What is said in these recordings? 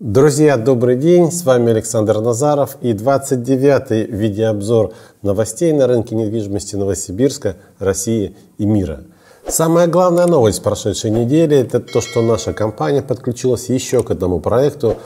Друзья, добрый день! С вами Александр Назаров и 29-й видеообзор новостей на рынке недвижимости Новосибирска, России и мира. Самая главная новость прошедшей недели – это то, что наша компания подключилась еще к одному проекту,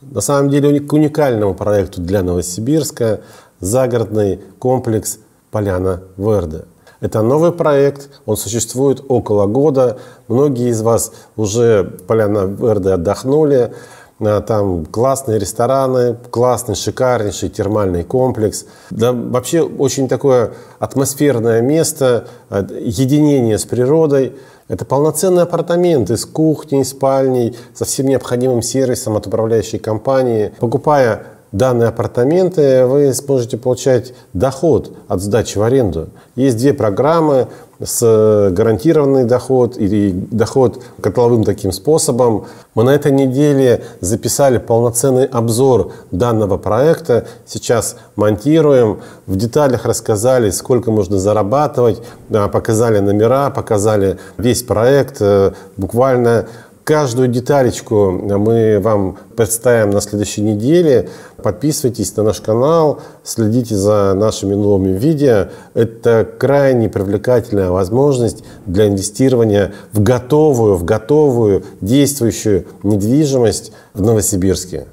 на самом деле к уникальному проекту для Новосибирска – загородный комплекс «Поляна Верде». Это новый проект, он существует около года. Многие из вас уже «Поляна Верде» отдохнули. А, там классные рестораны, классный, шикарнейший термальный комплекс. Да, вообще очень такое атмосферное место, а, единение с природой. Это полноценный апартамент с кухней, спальней, со всем необходимым сервисом от управляющей компании. Покупая данные апартаменты, вы сможете получать доход от сдачи в аренду. Есть две программы с э, гарантированный доход или доход котловым таким способом. Мы на этой неделе записали полноценный обзор данного проекта. Сейчас монтируем. В деталях рассказали, сколько можно зарабатывать. Показали номера, показали весь проект. Э, буквально Каждую деталечку мы вам представим на следующей неделе. Подписывайтесь на наш канал, следите за нашими новыми видео. Это крайне привлекательная возможность для инвестирования в готовую, в готовую действующую недвижимость в Новосибирске.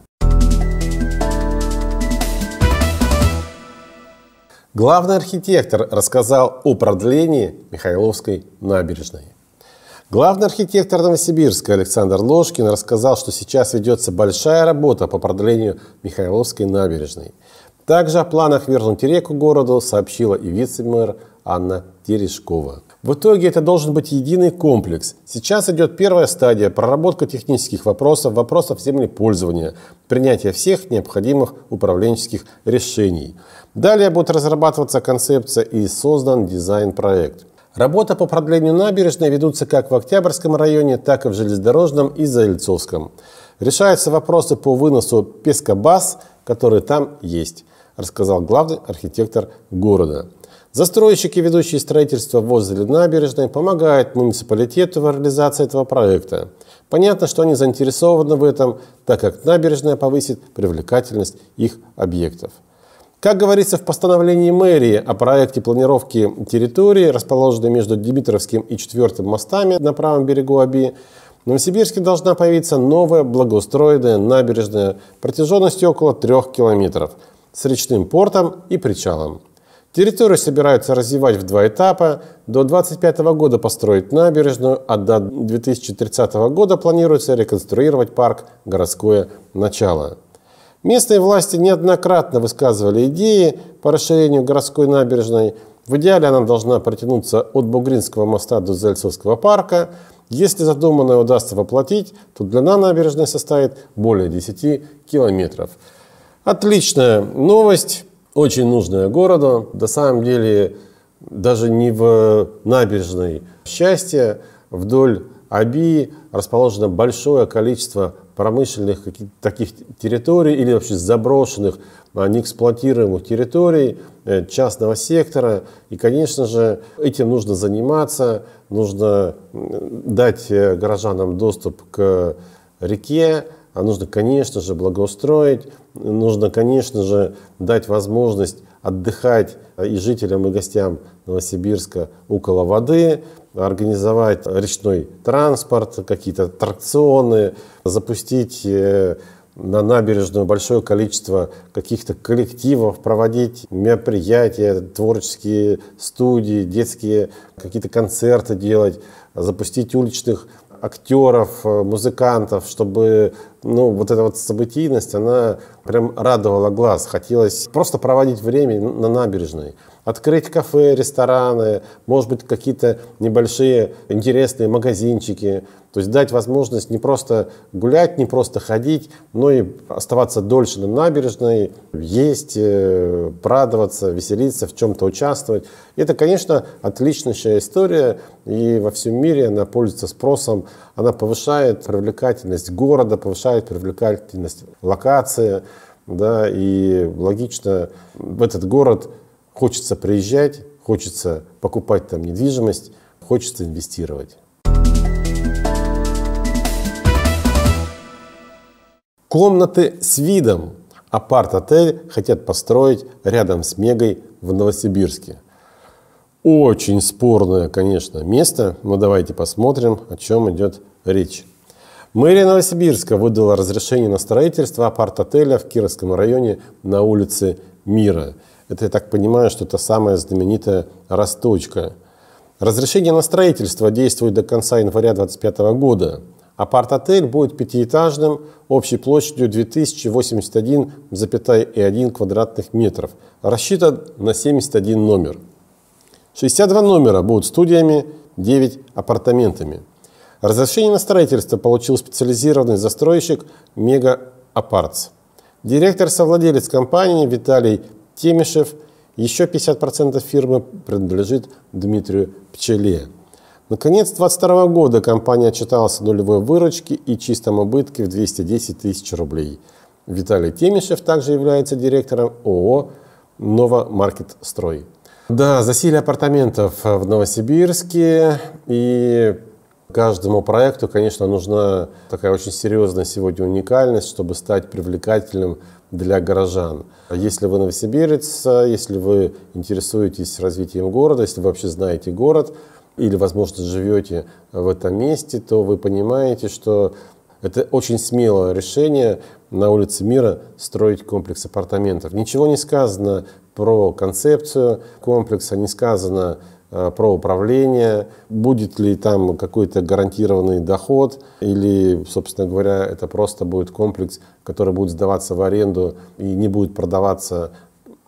Главный архитектор рассказал о продлении Михайловской набережной. Главный архитектор Новосибирска Александр Ложкин рассказал, что сейчас ведется большая работа по продлению Михайловской набережной. Также о планах вернуть реку городу сообщила и вице-мэр Анна Терешкова. В итоге это должен быть единый комплекс. Сейчас идет первая стадия – проработка технических вопросов, вопросов землепользования, принятие всех необходимых управленческих решений. Далее будет разрабатываться концепция и создан дизайн-проект – Работа по продлению набережной ведутся как в Октябрьском районе, так и в Железнодорожном и Заильцовском. Решаются вопросы по выносу пескобаз, которые там есть, рассказал главный архитектор города. Застройщики, ведущие строительство возле набережной, помогают муниципалитету в реализации этого проекта. Понятно, что они заинтересованы в этом, так как набережная повысит привлекательность их объектов. Как говорится в постановлении мэрии о проекте планировки территории, расположенной между Димитровским и Четвертым мостами на правом берегу Аби, в Новосибирске должна появиться новая благоустроенная набережная протяженностью около трех километров с речным портом и причалом. Территорию собираются развивать в два этапа. До 2025 года построить набережную, а до 2030 года планируется реконструировать парк «Городское начало». Местные власти неоднократно высказывали идеи по расширению городской набережной. В идеале она должна протянуться от Бугринского моста до Зальцовского парка. Если задуманное удастся воплотить, то длина набережной составит более 10 километров. Отличная новость, очень нужная городу. На самом деле даже не в набережной счастье вдоль Абии расположено большое количество промышленных таких территорий или вообще заброшенных, а, неэксплуатируемых территорий э, частного сектора. И, конечно же, этим нужно заниматься, нужно дать э, горожанам доступ к реке, а нужно, конечно же, благоустроить, нужно, конечно же, дать возможность отдыхать э, и жителям, и гостям Новосибирска около воды, организовать речной транспорт, какие-то аттракционы, запустить э, на набережную большое количество каких-то коллективов, проводить мероприятия, творческие студии, детские какие-то концерты делать, запустить уличных актеров, э, музыкантов, чтобы ну, вот эта вот событийность, она прям радовала глаз. Хотелось просто проводить время на набережной. Открыть кафе, рестораны, может быть, какие-то небольшие интересные магазинчики. То есть дать возможность не просто гулять, не просто ходить, но и оставаться дольше на набережной, есть, э, радоваться, веселиться, в чем-то участвовать. И это, конечно, отличнейшая история, и во всем мире она пользуется спросом, она повышает привлекательность города, повышает привлекает, привлекательность локации, да, и логично в этот город хочется приезжать, хочется покупать там недвижимость, хочется инвестировать. Комнаты с видом. Апарт-отель хотят построить рядом с Мегой в Новосибирске. Очень спорное, конечно, место, но давайте посмотрим, о чем идет речь. Мэрия Новосибирска выдала разрешение на строительство апарт-отеля в Кировском районе на улице Мира. Это, я так понимаю, что это самая знаменитая расточка. Разрешение на строительство действует до конца января 2025 года. Апарт-отель будет пятиэтажным, общей площадью 2081,1 квадратных метров. Рассчитан на 71 номер. 62 номера будут студиями, 9 апартаментами. Разрешение на строительство получил специализированный застройщик «Мега Апартс». Директор-совладелец компании Виталий Темишев. Еще 50% фирмы принадлежит Дмитрию Пчеле. Наконец, 2022 года компания отчиталась о нулевой выручке и чистом убытке в 210 тысяч рублей. Виталий Темишев также является директором ООО «Новомаркетстрой». Да, засилие апартаментов в Новосибирске и Каждому проекту, конечно, нужна такая очень серьезная сегодня уникальность, чтобы стать привлекательным для горожан. Если вы новосибирец, если вы интересуетесь развитием города, если вы вообще знаете город или, возможно, живете в этом месте, то вы понимаете, что это очень смелое решение на улице Мира строить комплекс апартаментов. Ничего не сказано про концепцию комплекса, не сказано Э, про управление, будет ли там какой-то гарантированный доход, или, собственно говоря, это просто будет комплекс, который будет сдаваться в аренду и не будет продаваться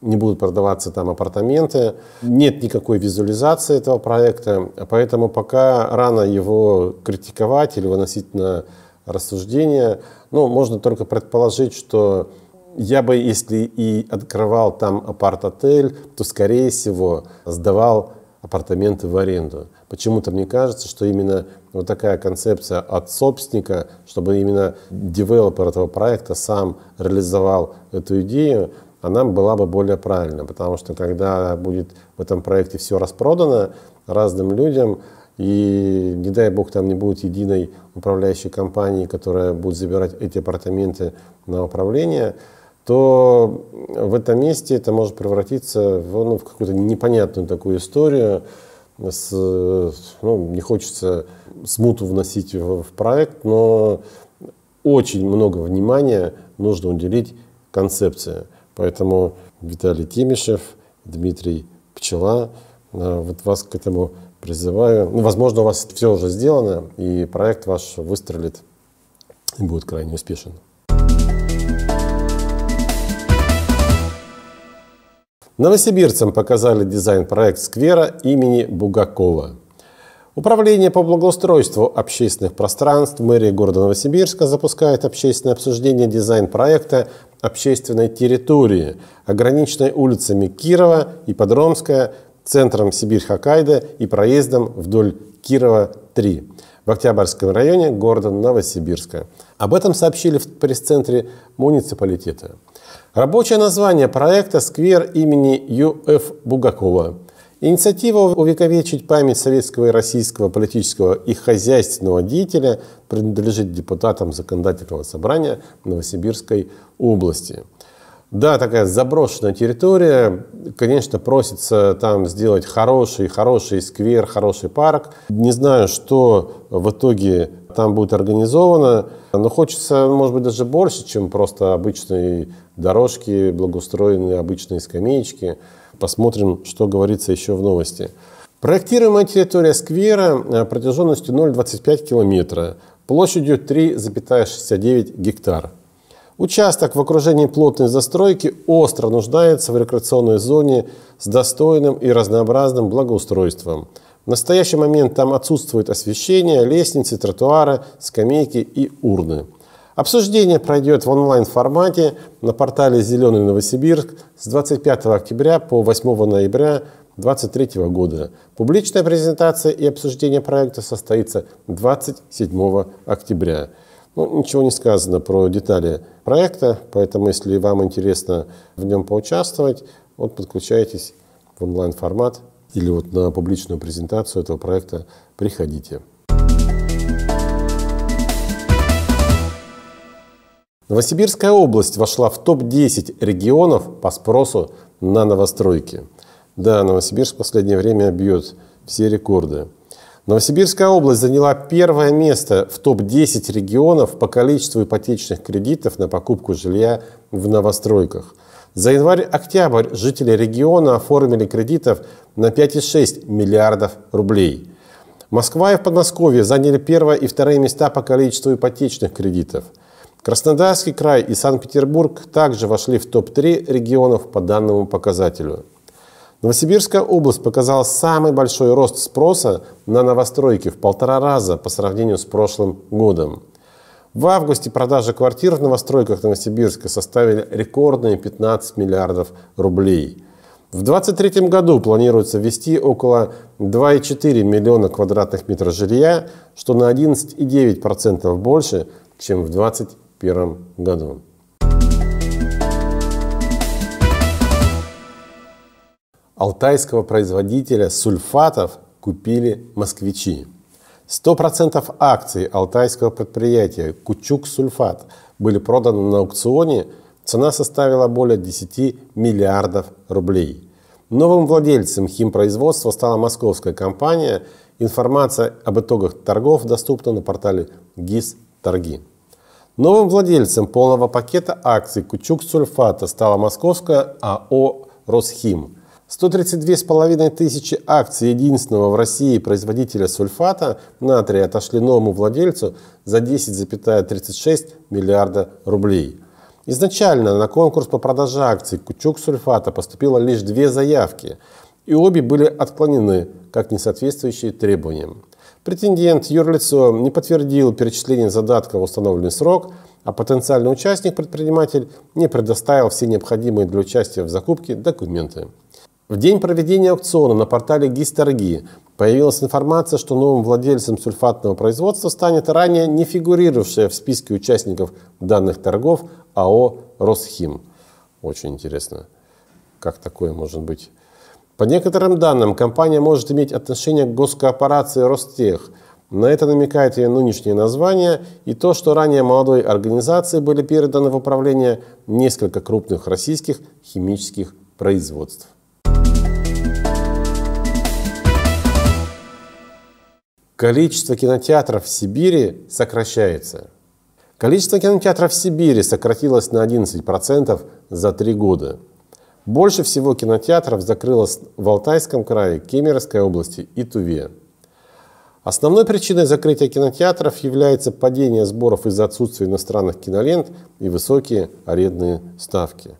не будут продаваться там апартаменты, нет никакой визуализации этого проекта, поэтому пока рано его критиковать или выносить на рассуждение. Ну, можно только предположить, что я бы, если и открывал там апарт-отель, то, скорее всего, сдавал апартаменты в аренду. Почему-то мне кажется, что именно вот такая концепция от собственника, чтобы именно девелопер этого проекта сам реализовал эту идею, она была бы более правильна, потому что когда будет в этом проекте все распродано разным людям, и не дай бог там не будет единой управляющей компании, которая будет забирать эти апартаменты на управление, то в этом месте это может превратиться в, ну, в какую-то непонятную такую историю. С, ну, не хочется смуту вносить в, в проект, но очень много внимания нужно уделить концепции. Поэтому Виталий Тимишев, Дмитрий Пчела, э, вот вас к этому призываю. Ну, возможно, у вас все уже сделано, и проект ваш выстрелит и будет крайне успешен. Новосибирцам показали дизайн-проект сквера имени Бугакова. Управление по благоустройству общественных пространств мэрии города Новосибирска запускает общественное обсуждение дизайн-проекта общественной территории, ограниченной улицами Кирова и Подромская, центром Сибирь-Хоккайдо и проездом вдоль Кирова-3 в Октябрьском районе города Новосибирска. Об этом сообщили в пресс-центре муниципалитета. Рабочее название проекта «Сквер имени Ю.Ф. Бугакова». Инициатива увековечить память советского и российского политического и хозяйственного деятеля принадлежит депутатам Законодательного собрания Новосибирской области. Да, такая заброшенная территория. Конечно, просится там сделать хороший, хороший сквер, хороший парк. Не знаю, что в итоге там будет организовано. Но хочется, может быть, даже больше, чем просто обычные дорожки, благоустроенные обычные скамеечки. Посмотрим, что говорится еще в новости. Проектируемая территория сквера э, протяженностью 0,25 километра, площадью 3,69 гектара. Участок в окружении плотной застройки остро нуждается в рекреационной зоне с достойным и разнообразным благоустройством – в настоящий момент там отсутствует освещение, лестницы, тротуары, скамейки и урны. Обсуждение пройдет в онлайн-формате на портале «Зеленый Новосибирск» с 25 октября по 8 ноября 2023 года. Публичная презентация и обсуждение проекта состоится 27 октября. Ну, ничего не сказано про детали проекта, поэтому если вам интересно в нем поучаствовать, вот подключайтесь в онлайн-формат или вот на публичную презентацию этого проекта приходите. Новосибирская область вошла в топ-10 регионов по спросу на новостройки. Да, Новосибирск в последнее время бьет все рекорды. Новосибирская область заняла первое место в топ-10 регионов по количеству ипотечных кредитов на покупку жилья в новостройках – за январь-октябрь жители региона оформили кредитов на 5,6 миллиардов рублей. Москва и в Подмосковье заняли первое и второе места по количеству ипотечных кредитов. Краснодарский край и Санкт-Петербург также вошли в топ-3 регионов по данному показателю. Новосибирская область показала самый большой рост спроса на новостройки в полтора раза по сравнению с прошлым годом. В августе продажи квартир в новостройках Новосибирска составили рекордные 15 миллиардов рублей. В 2023 году планируется ввести около 2,4 миллиона квадратных метров жилья, что на 11,9% больше, чем в 2021 году. Алтайского производителя сульфатов купили москвичи. 100% акций алтайского предприятия «Кучук Сульфат» были проданы на аукционе, цена составила более 10 миллиардов рублей. Новым владельцем химпроизводства стала московская компания. Информация об итогах торгов доступна на портале ГИС «Торги». Новым владельцем полного пакета акций «Кучук Сульфата» стала московская АО «Росхим». 132,5 тысячи акций единственного в России производителя сульфата натрия отошли новому владельцу за 10,36 миллиарда рублей. Изначально на конкурс по продаже акций «Кучук сульфата» поступило лишь две заявки, и обе были отклонены как несоответствующие требованиям. Претендент юрлицо не подтвердил перечисление задатка в установленный срок, а потенциальный участник-предприниматель не предоставил все необходимые для участия в закупке документы. В день проведения аукциона на портале Гисторги появилась информация, что новым владельцем сульфатного производства станет ранее не фигурировавшая в списке участников данных торгов АО «Росхим». Очень интересно, как такое может быть. По некоторым данным, компания может иметь отношение к госкорпорации «Ростех», на это намекает ее нынешнее название и то, что ранее молодой организации были переданы в управление несколько крупных российских химических производств. Количество кинотеатров в Сибири сокращается. Количество кинотеатров в Сибири сократилось на 11% за три года. Больше всего кинотеатров закрылось в Алтайском крае, Кемеровской области и Туве. Основной причиной закрытия кинотеатров является падение сборов из-за отсутствия иностранных кинолент и высокие арендные ставки.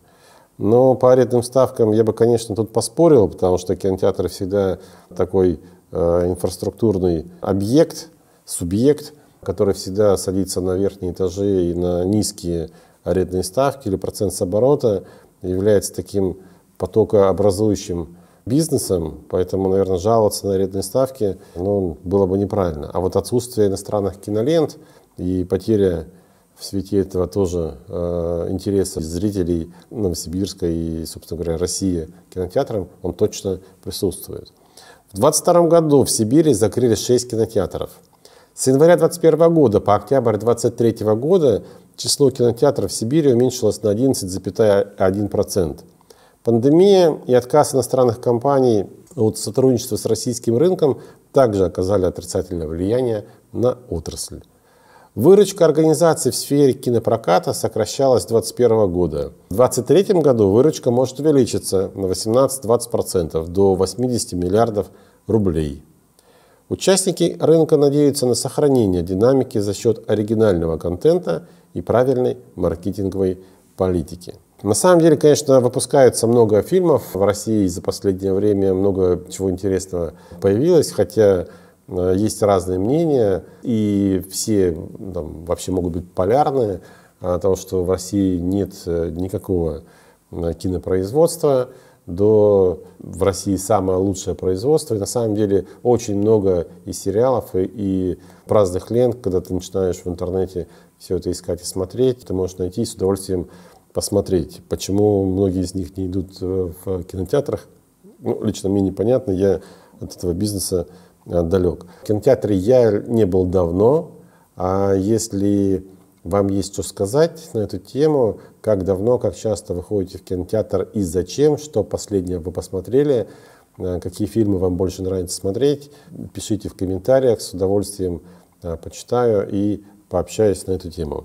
Но по арендным ставкам я бы, конечно, тут поспорил, потому что кинотеатры всегда такой Э, инфраструктурный объект, субъект, который всегда садится на верхние этажи и на низкие арендные ставки или процент с оборота, является таким потокообразующим бизнесом, поэтому, наверное, жаловаться на арендные ставки ну, было бы неправильно. А вот отсутствие иностранных кинолент и потеря в свете этого тоже э, интереса зрителей Новосибирска и, собственно говоря, России кинотеатрам, он точно присутствует. В 22 году в Сибири закрыли 6 кинотеатров. С января 2021 года по октябрь 2023 года число кинотеатров в Сибири уменьшилось на 11,1%. Пандемия и отказ иностранных компаний от сотрудничества с российским рынком также оказали отрицательное влияние на отрасль. Выручка организации в сфере кинопроката сокращалась с 2021 года. В 2023 году выручка может увеличиться на 18-20% до 80 миллиардов рублей. Участники рынка надеются на сохранение динамики за счет оригинального контента и правильной маркетинговой политики. На самом деле, конечно, выпускается много фильмов в России за последнее время, много чего интересного появилось, хотя Э, есть разные мнения, и все там, вообще могут быть полярные, а, о том, что в России нет э, никакого кинопроизводства, до в России самое лучшее производство. И на самом деле очень много и сериалов, и, и праздных лент, когда ты начинаешь в интернете все это искать и смотреть, ты можешь найти с удовольствием посмотреть, почему многие из них не идут э, в кинотеатрах. Ну, лично мне непонятно, я от этого бизнеса Э, далек. В кинотеатре я не был давно, а если вам есть что сказать на эту тему, как давно, как часто вы ходите в кинотеатр и зачем, что последнее вы посмотрели, э, какие фильмы вам больше нравится смотреть, пишите в комментариях, с удовольствием э, почитаю и пообщаюсь на эту тему.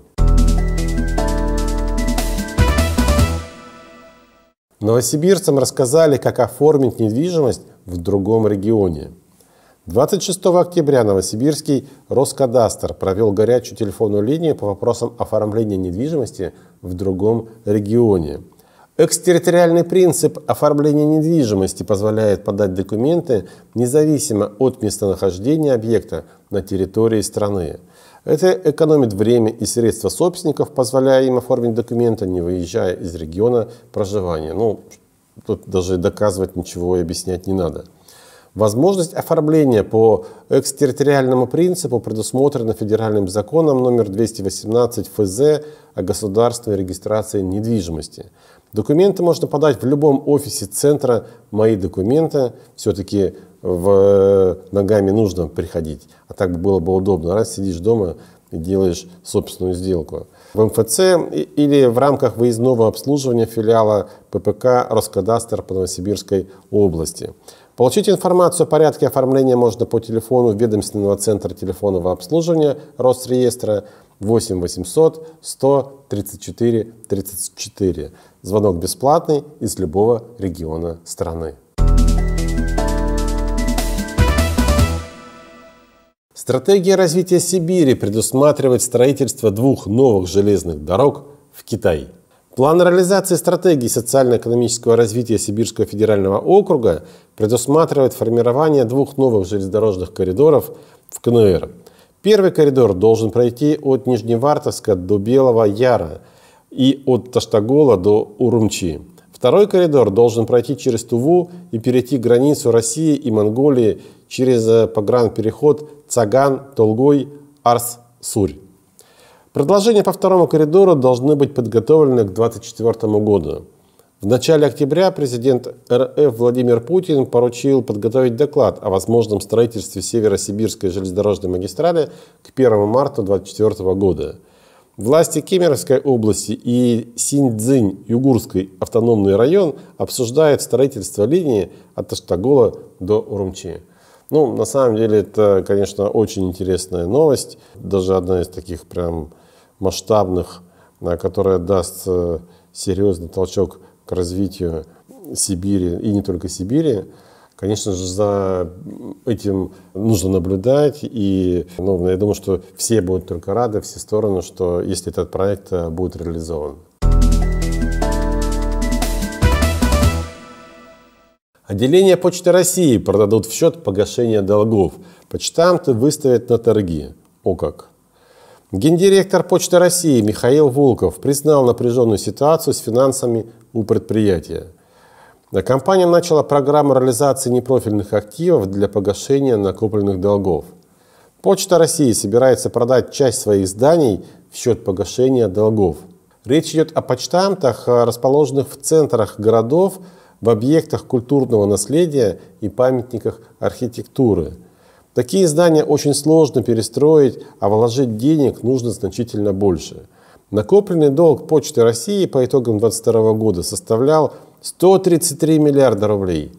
Новосибирцам рассказали, как оформить недвижимость в другом регионе. 26 октября новосибирский Роскадастр провел горячую телефонную линию по вопросам оформления недвижимости в другом регионе. Экстерриториальный принцип оформления недвижимости позволяет подать документы независимо от местонахождения объекта на территории страны. Это экономит время и средства собственников, позволяя им оформить документы, не выезжая из региона проживания. Ну, тут даже доказывать ничего и объяснять не надо. Возможность оформления по экстерриториальному принципу предусмотрена федеральным законом номер 218 ФЗ о государственной регистрации недвижимости. Документы можно подать в любом офисе центра «Мои документы». Все-таки в э, ногами нужно приходить, а так было бы удобно. Раз сидишь дома и делаешь собственную сделку. В МФЦ или в рамках выездного обслуживания филиала ППК «Роскадастр» по Новосибирской области. Получить информацию о порядке оформления можно по телефону ведомственного центра телефонного обслуживания Росреестра 8 800 134 34. Звонок бесплатный из любого региона страны. Стратегия развития Сибири предусматривает строительство двух новых железных дорог в Китае. План реализации стратегии социально-экономического развития Сибирского федерального округа предусматривает формирование двух новых железнодорожных коридоров в КНР. Первый коридор должен пройти от Нижневартовска до Белого Яра и от Таштагола до Урумчи. Второй коридор должен пройти через Туву и перейти границу России и Монголии через э, погранпереход Цаган-Толгой-Арс-Сурь. Предложения по второму коридору должны быть подготовлены к 2024 году. В начале октября президент РФ Владимир Путин поручил подготовить доклад о возможном строительстве Северо-Сибирской железнодорожной магистрали к 1 марта 2024 года. Власти Кемеровской области и Синьцзинь, Югурский автономный район, обсуждают строительство линии от Таштагола до Урумчи. Ну, на самом деле, это, конечно, очень интересная новость. Даже одна из таких прям масштабных, э, которая даст э, серьезный толчок к развитию Сибири и не только Сибири, конечно же, за этим нужно наблюдать. И ну, я думаю, что все будут только рады, все стороны, что если этот проект э, будет реализован. Отделение Почты России продадут в счет погашения долгов. Почтамты выставят на торги. О как! Гендиректор Почты России Михаил Волков признал напряженную ситуацию с финансами у предприятия. Компания начала программу реализации непрофильных активов для погашения накопленных долгов. Почта России собирается продать часть своих зданий в счет погашения долгов. Речь идет о почтантах, э, расположенных в центрах городов, в объектах культурного наследия и памятниках архитектуры – Такие здания очень сложно перестроить, а вложить денег нужно значительно больше. Накопленный долг Почты России по итогам 2022 года составлял 133 миллиарда рублей.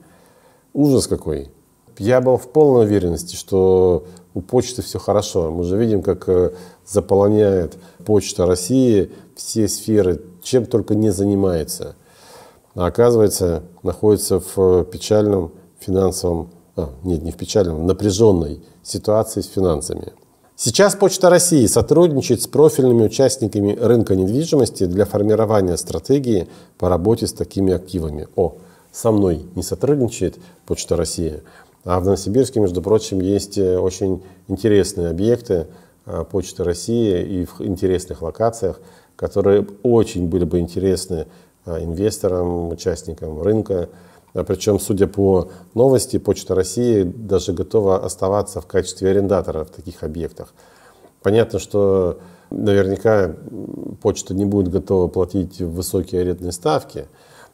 Ужас какой. Я был в полной уверенности, что у почты все хорошо. Мы же видим, как э, заполоняет почта России все сферы, чем только не занимается. А оказывается, находится в э, печальном финансовом а, нет, не в печальном, напряженной ситуации с финансами. Сейчас Почта России сотрудничает с профильными участниками рынка недвижимости для формирования стратегии по работе с такими активами. О, со мной не сотрудничает Почта России, а в Новосибирске, между прочим, есть э, очень интересные объекты э, Почты России и в интересных локациях, которые очень были бы интересны э, инвесторам, участникам рынка. Э, Причем, судя по новости, Почта России даже готова оставаться в качестве арендатора в таких объектах. Понятно, что наверняка почта не будет готова платить высокие арендные ставки,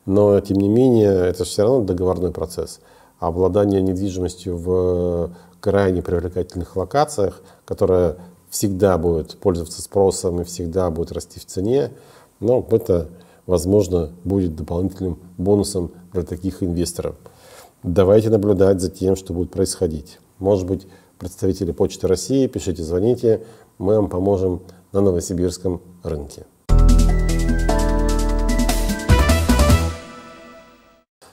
но, тем не менее, это же все равно договорной процесс. А обладание недвижимостью в крайне привлекательных локациях, которая всегда будет пользоваться спросом и всегда будет расти в цене, ну, это возможно, будет дополнительным бонусом для таких инвесторов. Давайте наблюдать за тем, что будет происходить. Может быть, представители Почты России, пишите, звоните, мы вам поможем на новосибирском рынке.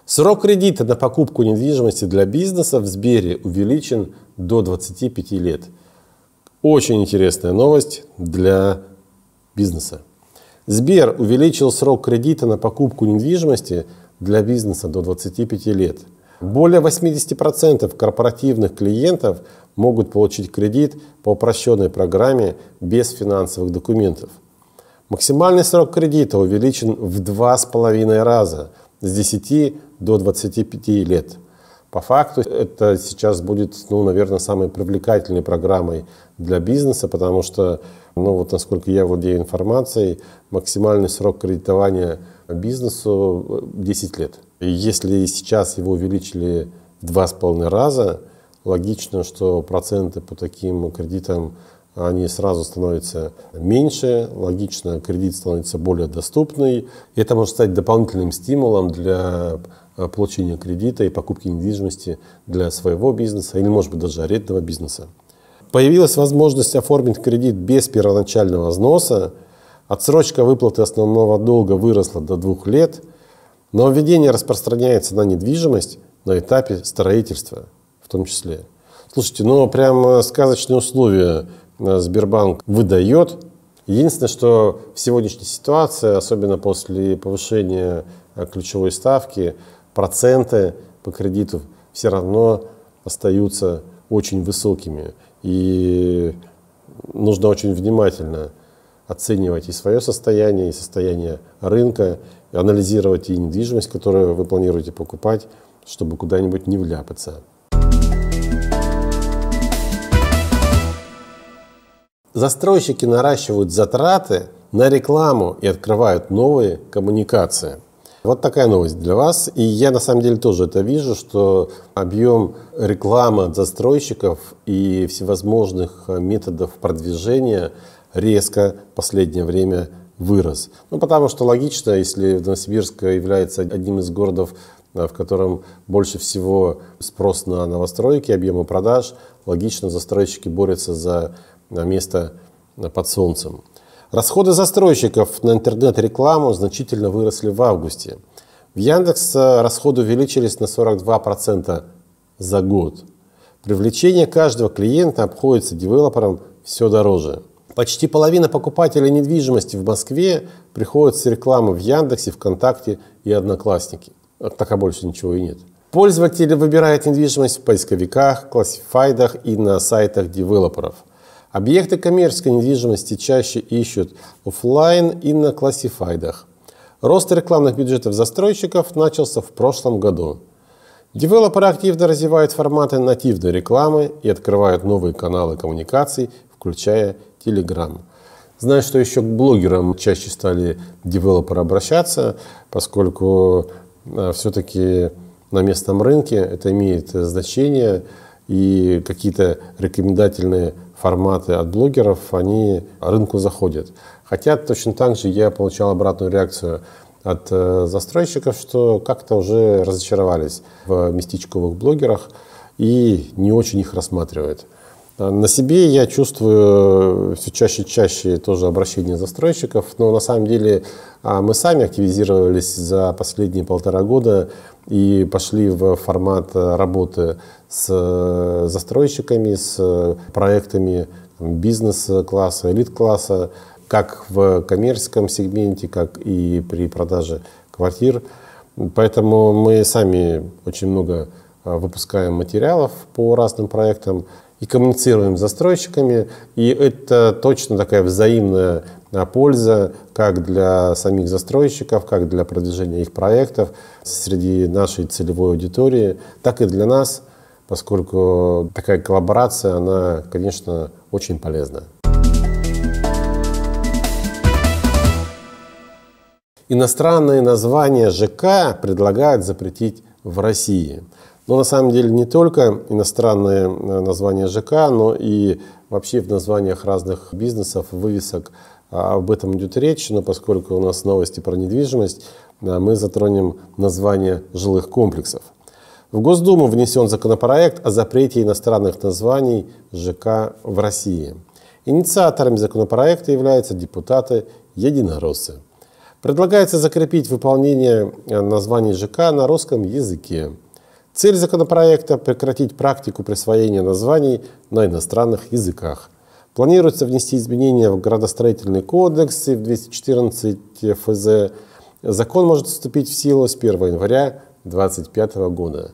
Срок кредита на покупку недвижимости для бизнеса в Сбере увеличен до 25 лет. Очень интересная новость для бизнеса. Сбер увеличил срок кредита на покупку недвижимости для бизнеса до 25 лет. Более 80% корпоративных клиентов могут получить кредит по упрощенной программе без финансовых документов. Максимальный срок кредита увеличен в 2,5 раза с 10 до 25 лет. По факту это сейчас будет, ну, наверное, самой привлекательной программой для бизнеса, потому что но вот насколько я владею информацией, максимальный срок кредитования бизнесу 10 э, лет. И если сейчас его увеличили в два с 2,5 раза, логично, что проценты по таким кредитам они сразу становятся меньше, логично, кредит становится более доступный. это может стать дополнительным стимулом для э, получения кредита и покупки недвижимости для своего бизнеса или, может быть, даже арендного бизнеса. Появилась возможность оформить кредит без первоначального взноса, отсрочка выплаты основного долга выросла до двух лет, но введение распространяется на недвижимость на этапе строительства в том числе. Слушайте, ну прям э, сказочные условия э, Сбербанк выдает. Единственное, что в сегодняшней ситуации, особенно после повышения э, ключевой ставки, проценты по кредиту все равно остаются очень высокими. И нужно очень внимательно оценивать и свое состояние, и состояние рынка, и анализировать и недвижимость, которую вы планируете покупать, чтобы куда-нибудь не вляпаться. Застройщики наращивают затраты на рекламу и открывают новые коммуникации – вот такая новость для вас. И я на самом деле тоже это вижу, что объем рекламы от застройщиков и всевозможных э, методов продвижения резко в последнее время вырос. Ну, потому что логично, если Новосибирск является одним из городов, э, в котором больше всего спрос на новостройки, объемы продаж, логично застройщики борются за э, место под солнцем. Расходы застройщиков на интернет-рекламу значительно выросли в августе. В Яндекс э, расходы увеличились на 42% за год. Привлечение каждого клиента обходится девелоперам все дороже. Почти половина покупателей недвижимости в Москве приходят с рекламы в Яндексе, ВКонтакте и Одноклассники. А пока больше ничего и нет. Пользователи выбирают недвижимость в поисковиках, классифайдах и на сайтах девелоперов. Объекты коммерческой недвижимости чаще ищут офлайн и на классифайдах. Рост рекламных бюджетов застройщиков начался в прошлом году. Девелоперы активно развивают форматы нативной рекламы и открывают новые каналы коммуникаций, включая Telegram. Знаю, что еще к блогерам чаще стали девелоперы обращаться, поскольку э, все-таки на местном рынке это имеет э, значение, и какие-то рекомендательные форматы от блогеров, они рынку заходят. Хотя точно так же я получал обратную реакцию от э, застройщиков, что как-то уже разочаровались в местечковых блогерах и не очень их рассматривают. А на себе я чувствую э, все чаще и чаще тоже обращение застройщиков, но на самом деле а, мы сами активизировались за последние полтора года и пошли в формат э, работы с э, застройщиками, с э, проектами бизнес-класса, элит-класса, как в коммерческом сегменте, как и при продаже квартир. Поэтому мы сами очень много э, выпускаем материалов по разным проектам и коммуницируем с застройщиками. И это точно такая взаимная польза как для самих застройщиков, как для продвижения их проектов среди нашей целевой аудитории, так и для нас – поскольку такая коллаборация, она, конечно, очень полезна. Иностранные названия ЖК предлагают запретить в России. Но на самом деле не только иностранные э, названия ЖК, но и вообще в названиях разных бизнесов, вывесок а, об этом идет речь, но поскольку у нас новости про недвижимость, э, мы затронем название жилых комплексов. В Госдуму внесен законопроект о запрете иностранных названий ЖК в России. Инициаторами законопроекта являются депутаты Единороссы. Предлагается закрепить выполнение э, названий ЖК на русском языке. Цель законопроекта – прекратить практику присвоения названий на иностранных языках. Планируется внести изменения в градостроительный кодекс и в 214 ФЗ. Закон может вступить в силу с 1 января 2025 года.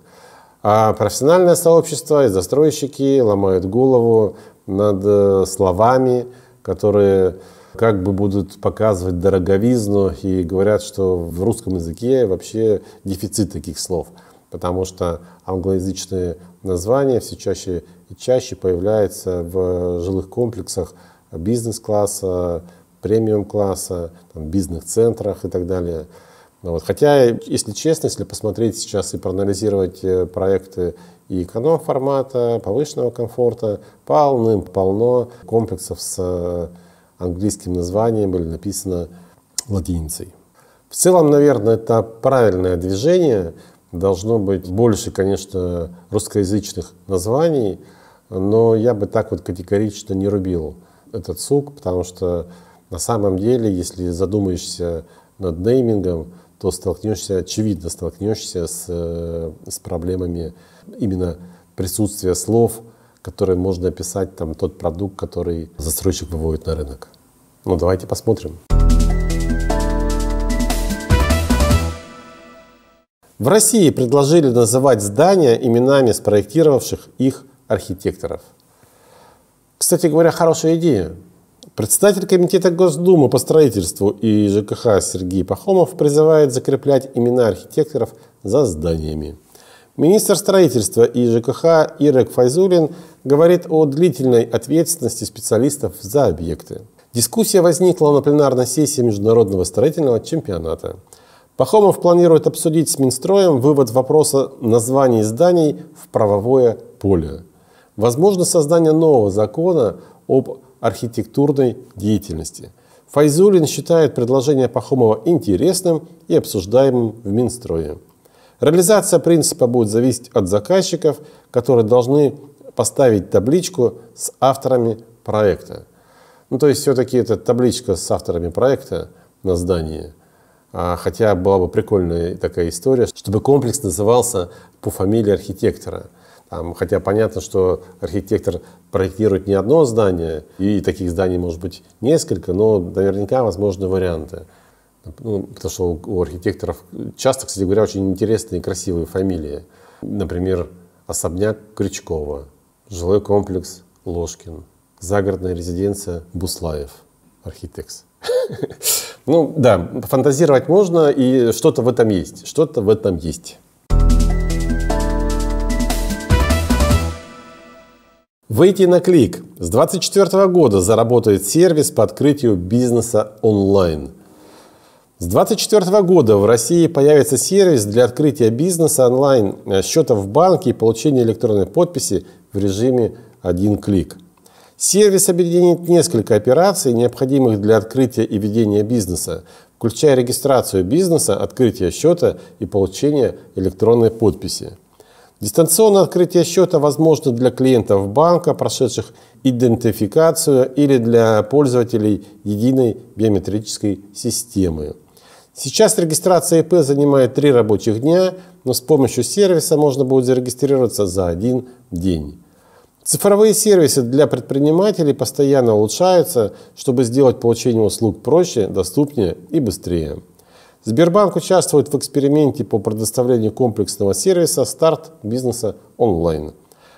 А профессиональное сообщество и застройщики ломают голову над э, словами, которые как бы будут показывать дороговизну и говорят, что в русском языке вообще дефицит таких слов, потому что англоязычные названия все чаще и чаще появляются в жилых комплексах бизнес-класса, премиум-класса, бизнес-центрах и так далее. Ну вот. Хотя, если честно, если посмотреть сейчас и проанализировать э, проекты и эконом формата, повышенного комфорта, полным полно комплексов с э, английским названием были написаны латиницей. В целом, наверное, это правильное движение. Должно быть больше, конечно, русскоязычных названий, но я бы так вот категорично не рубил этот сук, потому что на самом деле, если задумаешься над неймингом, то столкнешься, очевидно, столкнешься с, э, с проблемами именно присутствия слов, которые можно описать там тот продукт, который застройщик выводит на рынок. Ну, давайте посмотрим. В России предложили называть здания именами спроектировавших их архитекторов. Кстати говоря, хорошая идея. Председатель Комитета Госдумы по строительству и ЖКХ Сергей Пахомов призывает закреплять имена архитекторов за зданиями. Министр строительства и ЖКХ Ирек Файзулин говорит о длительной ответственности специалистов за объекты. Дискуссия возникла на пленарной сессии Международного строительного чемпионата. Пахомов планирует обсудить с Минстроем вывод вопроса названий зданий в правовое поле. Возможно, создание нового закона об архитектурной деятельности. Файзулин считает предложение Пахомова интересным и обсуждаемым в Минстрое. Реализация принципа будет зависеть от заказчиков, которые должны поставить табличку с авторами проекта. Ну, то есть все-таки это табличка с авторами проекта на здании. А, хотя была бы прикольная такая история, чтобы комплекс назывался по фамилии архитектора – там, хотя понятно, что архитектор проектирует не одно здание, и таких зданий может быть несколько, но наверняка возможны варианты. Ну, потому что у архитекторов часто, кстати говоря, очень интересные и красивые фамилии. Например, особняк Крючкова, жилой комплекс Ложкин, загородная резиденция Буслаев, архитекс. Ну да, фантазировать можно, и что-то в этом есть, что-то в этом есть. Выйти на клик. С 2024 года заработает сервис по открытию бизнеса онлайн. С 2024 года в России появится сервис для открытия бизнеса онлайн, э, счета в банке и получения электронной подписи в режиме «один клик». Сервис объединит несколько операций, необходимых для открытия и ведения бизнеса, включая регистрацию бизнеса, открытие счета и получение электронной подписи. Дистанционное открытие счета возможно для клиентов банка, прошедших идентификацию или для пользователей единой биометрической системы. Сейчас регистрация ИП занимает три рабочих дня, но с помощью сервиса можно будет зарегистрироваться за один день. Цифровые сервисы для предпринимателей постоянно улучшаются, чтобы сделать получение услуг проще, доступнее и быстрее. Сбербанк участвует в эксперименте по предоставлению комплексного сервиса «Старт бизнеса онлайн».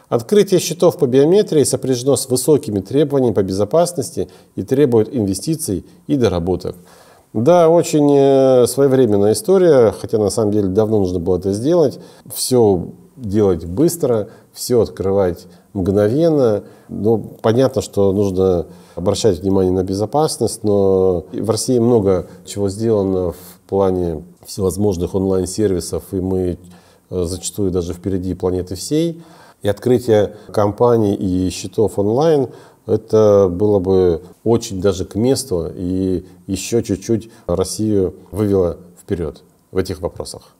Открытие счетов по биометрии сопряжено с высокими требованиями по безопасности и требует инвестиций и доработок. Да, очень э, своевременная история, хотя на самом деле давно нужно было это сделать. Все делать быстро, все открывать мгновенно. Ну, понятно, что нужно обращать внимание на безопасность, но в России много чего сделано в в плане всевозможных онлайн-сервисов, и мы э, зачастую даже впереди планеты всей. И открытие компаний и счетов онлайн это было бы очень даже к месту и еще чуть-чуть Россию вывело вперед в этих вопросах.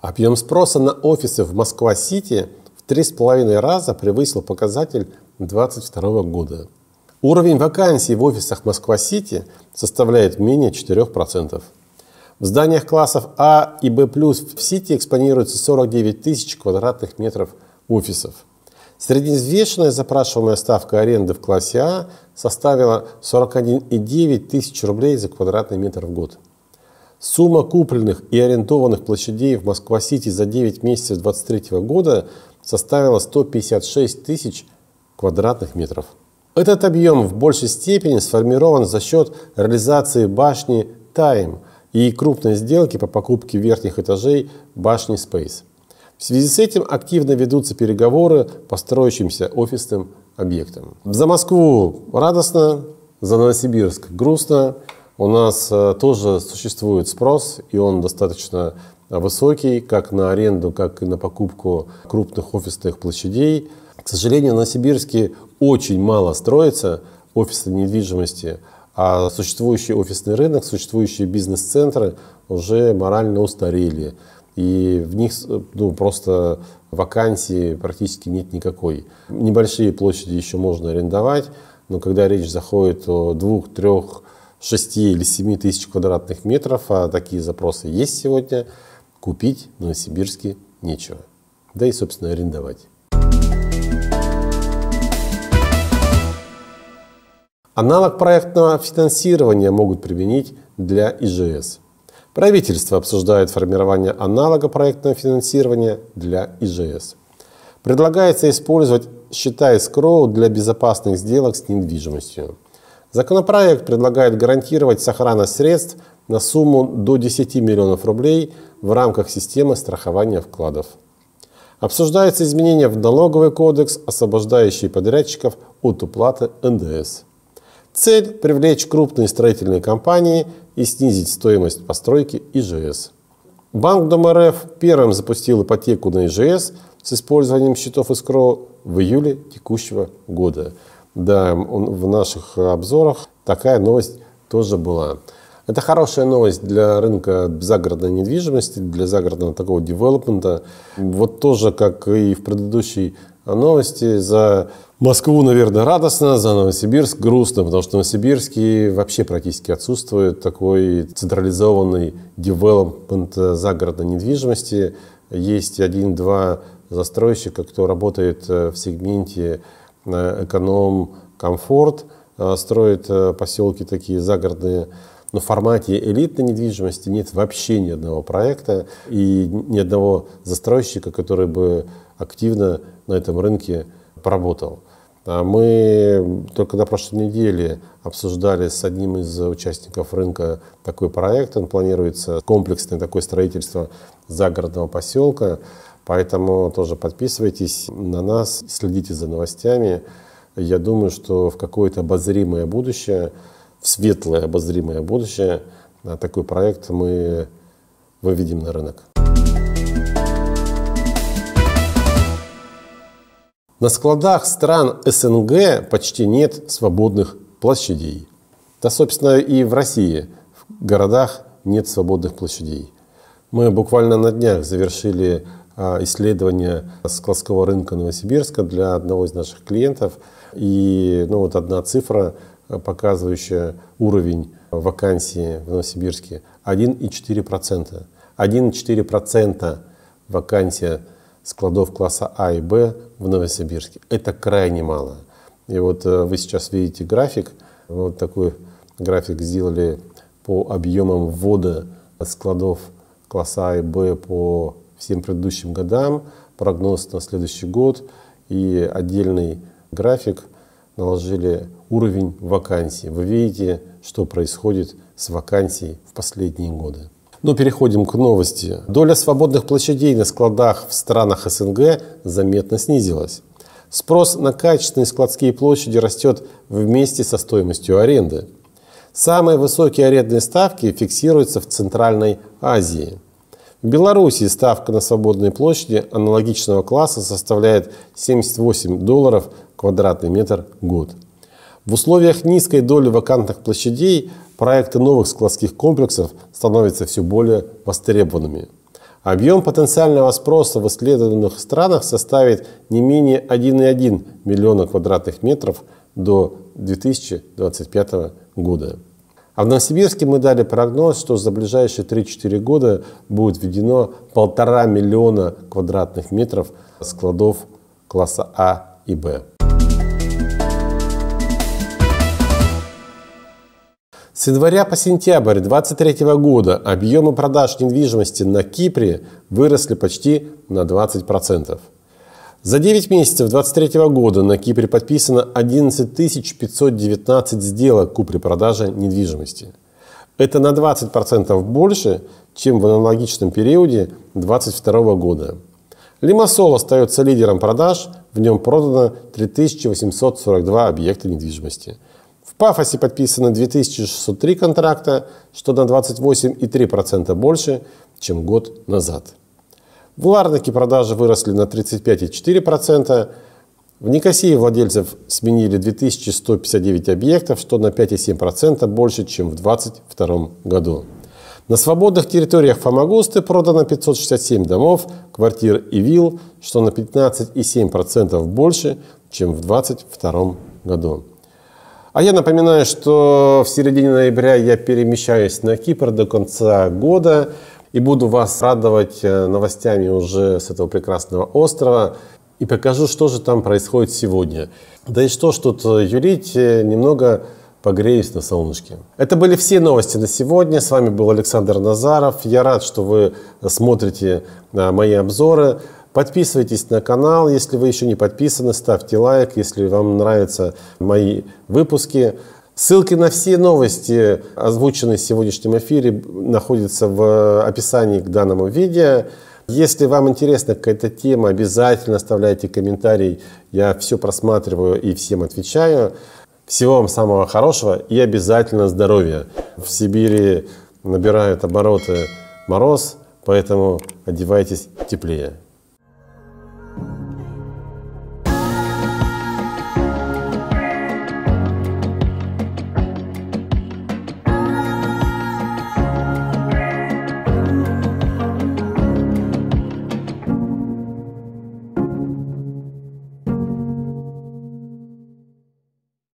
Объем спроса на офисы в Москва-Сити в 3,5 раза превысил показатель 2022 года. Уровень вакансий в офисах Москва-Сити составляет менее 4%. В зданиях классов А и Б+, в Сити экспонируется 49 тысяч квадратных метров офисов. Средневзвешенная запрашиваемая ставка аренды в классе А составила 41,9 тысяч рублей за квадратный метр в год. Сумма купленных и арендованных площадей в Москва-Сити за 9 месяцев 2023 года составила 156 тысяч квадратных метров. Этот объем в большей степени сформирован за счет реализации башни Time и крупной сделки по покупке верхних этажей башни Space. В связи с этим активно ведутся переговоры по строящимся офисным объектам. За Москву радостно, за Новосибирск грустно. У нас э, тоже существует спрос, и он достаточно высокий, как на аренду, как и на покупку крупных офисных площадей. К сожалению, в Новосибирске очень мало строится офисной недвижимости, а существующий офисный рынок, существующие бизнес-центры уже морально устарели. И в них ну, просто вакансии практически нет никакой. Небольшие площади еще можно арендовать, но когда речь заходит о двух, трех, шести или семи тысяч квадратных метров, а такие запросы есть сегодня, купить в Новосибирске нечего. Да и, собственно, арендовать. Аналог проектного финансирования могут применить для ИЖС. Правительство обсуждает формирование аналога проектного финансирования для ИЖС. Предлагается использовать счета escrow для безопасных сделок с недвижимостью. Законопроект предлагает гарантировать сохранность средств на сумму до 10 миллионов рублей в рамках системы страхования вкладов. Обсуждается изменение в налоговый кодекс, освобождающий подрядчиков от уплаты НДС. Цель – привлечь крупные строительные компании и снизить стоимость постройки ИЖС. Банк Дом РФ первым запустил ипотеку на ИЖС с использованием счетов искро в июле текущего года. Да, он, в наших обзорах такая новость тоже была. Это хорошая новость для рынка загородной недвижимости, для загородного такого девелопмента. Вот тоже, как и в предыдущей новости, за Москву, наверное, радостно, за Новосибирск грустно, потому что в Новосибирске вообще практически отсутствует такой централизованный девелопмент загородной недвижимости. Есть один-два застройщика, кто работает э, в сегменте э, эконом-комфорт, э, строит поселки такие загородные, но в формате элитной недвижимости нет вообще ни одного проекта и ни одного застройщика, который бы активно на этом рынке поработал. А мы только на прошлой неделе обсуждали с одним из участников рынка такой проект. Он планируется комплексное такое строительство загородного поселка. Поэтому тоже подписывайтесь на нас, следите за новостями. Я думаю, что в какое-то обозримое будущее, в светлое обозримое будущее, а такой проект мы выведем на рынок. На складах стран СНГ почти нет свободных площадей. Да, собственно, и в России в городах нет свободных площадей. Мы буквально на днях завершили а, исследование складского рынка Новосибирска для одного из наших клиентов. И ну, вот одна цифра, а, показывающая уровень вакансии в Новосибирске – 1,4%. 1,4% вакансия складов класса А и Б в Новосибирске. Это крайне мало. И вот э, вы сейчас видите график, вот такой график сделали по объемам ввода складов класса А и Б по всем предыдущим годам, прогноз на следующий год и отдельный график наложили уровень вакансий. Вы видите, что происходит с вакансией в последние годы. Но ну, переходим к новости. Доля свободных площадей на складах в странах СНГ заметно снизилась. Спрос на качественные складские площади растет вместе со стоимостью аренды. Самые высокие арендные ставки фиксируются в Центральной Азии. В Беларуси ставка на свободные площади аналогичного класса составляет 78 долларов квадратный метр в год. В условиях низкой доли вакантных площадей проекты новых складских комплексов становятся все более востребованными. Объем потенциального спроса в исследованных странах составит не менее 1,1 миллиона квадратных метров до 2025 года. А в Новосибирске мы дали прогноз, что за ближайшие 3-4 года будет введено полтора миллиона квадратных метров складов класса А и Б. С января по сентябрь 2023 года объемы продаж недвижимости на Кипре выросли почти на 20%. За 9 месяцев 2023 года на Кипре подписано 11 519 сделок купли-продажи недвижимости. Это на 20% больше, чем в аналогичном периоде 2022 года. Лимассол остается лидером продаж, в нем продано 3842 объекта недвижимости – в Пафосе подписано 2603 контракта, что на 28,3% больше, чем год назад. В Ларнаке продажи выросли на 35,4%. В Никосии владельцев сменили 2159 объектов, что на 5,7% больше, чем в 2022 году. На свободных территориях Фомагусты продано 567 домов, квартир и вилл, что на 15,7% больше, чем в 2022 году. А я напоминаю, что в середине ноября я перемещаюсь на Кипр до конца года и буду вас радовать э, новостями уже с этого прекрасного острова и покажу, что же там происходит сегодня. Да и что ж тут э, юлить, э, немного погреюсь на солнышке. Это были все новости на сегодня. С вами был Александр Назаров. Я рад, что вы смотрите мои обзоры. Подписывайтесь на канал, если вы еще не подписаны, ставьте лайк, если вам нравятся мои выпуски. Ссылки на все новости, озвученные в сегодняшнем эфире, находятся в описании к данному видео. Если вам интересна какая-то тема, обязательно оставляйте комментарий. Я все просматриваю и всем отвечаю. Всего вам самого хорошего и обязательно здоровья. В Сибири набирают обороты мороз, поэтому одевайтесь теплее.